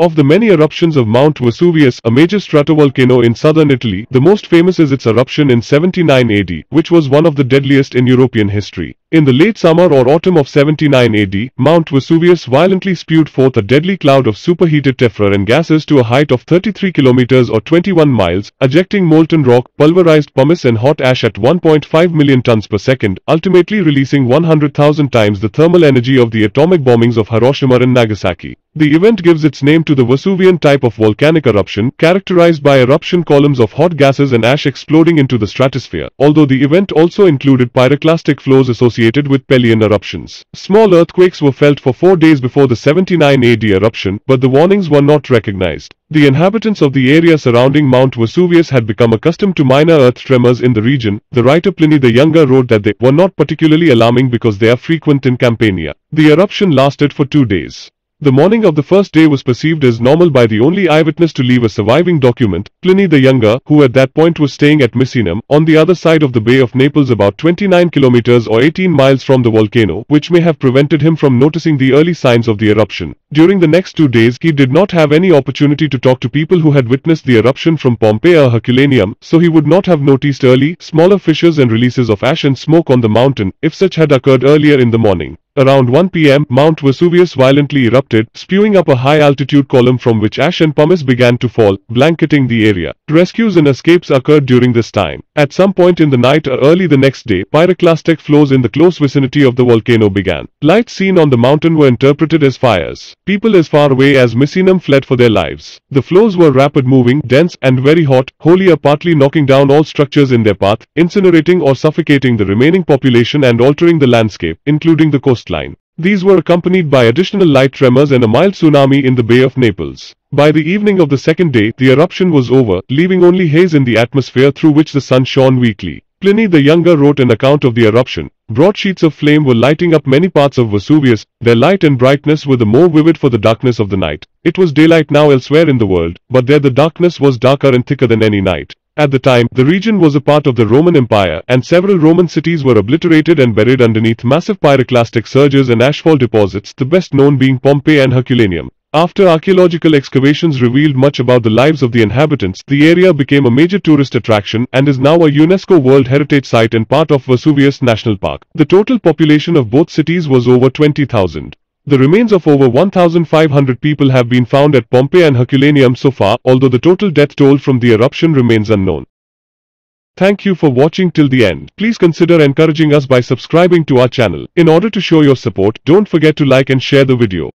Of the many eruptions of Mount Vesuvius, a major stratovolcano in southern Italy, the most famous is its eruption in 79 AD, which was one of the deadliest in European history. In the late summer or autumn of 79 AD, Mount Vesuvius violently spewed forth a deadly cloud of superheated tephra and gases to a height of 33 kilometers or 21 miles, ejecting molten rock, pulverized pumice and hot ash at 1.5 million tons per second, ultimately releasing 100,000 times the thermal energy of the atomic bombings of Hiroshima and Nagasaki. The event gives its name to the Vesuvian type of volcanic eruption, characterized by eruption columns of hot gases and ash exploding into the stratosphere, although the event also included pyroclastic flows associated with Pelion eruptions. Small earthquakes were felt for four days before the 79 AD eruption, but the warnings were not recognized. The inhabitants of the area surrounding Mount Vesuvius had become accustomed to minor earth tremors in the region. The writer Pliny the Younger wrote that they were not particularly alarming because they are frequent in Campania. The eruption lasted for two days. The morning of the first day was perceived as normal by the only eyewitness to leave a surviving document, Pliny the Younger, who at that point was staying at Misenum, on the other side of the Bay of Naples about 29 kilometers or 18 miles from the volcano, which may have prevented him from noticing the early signs of the eruption. During the next two days he did not have any opportunity to talk to people who had witnessed the eruption from Pompeii or Herculaneum, so he would not have noticed early, smaller fissures and releases of ash and smoke on the mountain, if such had occurred earlier in the morning. Around 1 p.m., Mount Vesuvius violently erupted, spewing up a high-altitude column from which ash and pumice began to fall, blanketing the area. Rescues and escapes occurred during this time. At some point in the night or uh, early the next day, pyroclastic flows in the close vicinity of the volcano began. Lights seen on the mountain were interpreted as fires. People as far away as Misenum fled for their lives. The flows were rapid-moving, dense, and very hot, wholly or partly knocking down all structures in their path, incinerating or suffocating the remaining population and altering the landscape, including the coastline coastline. These were accompanied by additional light tremors and a mild tsunami in the Bay of Naples. By the evening of the second day, the eruption was over, leaving only haze in the atmosphere through which the sun shone weakly. Pliny the Younger wrote an account of the eruption. Broad sheets of flame were lighting up many parts of Vesuvius, their light and brightness were the more vivid for the darkness of the night. It was daylight now elsewhere in the world, but there the darkness was darker and thicker than any night. At the time, the region was a part of the Roman Empire, and several Roman cities were obliterated and buried underneath massive pyroclastic surges and ashfall deposits, the best known being Pompeii and Herculaneum. After archaeological excavations revealed much about the lives of the inhabitants, the area became a major tourist attraction and is now a UNESCO World Heritage Site and part of Vesuvius National Park. The total population of both cities was over 20,000. The remains of over 1,500 people have been found at Pompeii and Herculaneum so far, although the total death toll from the eruption remains unknown. Thank you for watching till the end. Please consider encouraging us by subscribing to our channel. In order to show your support, don't forget to like and share the video.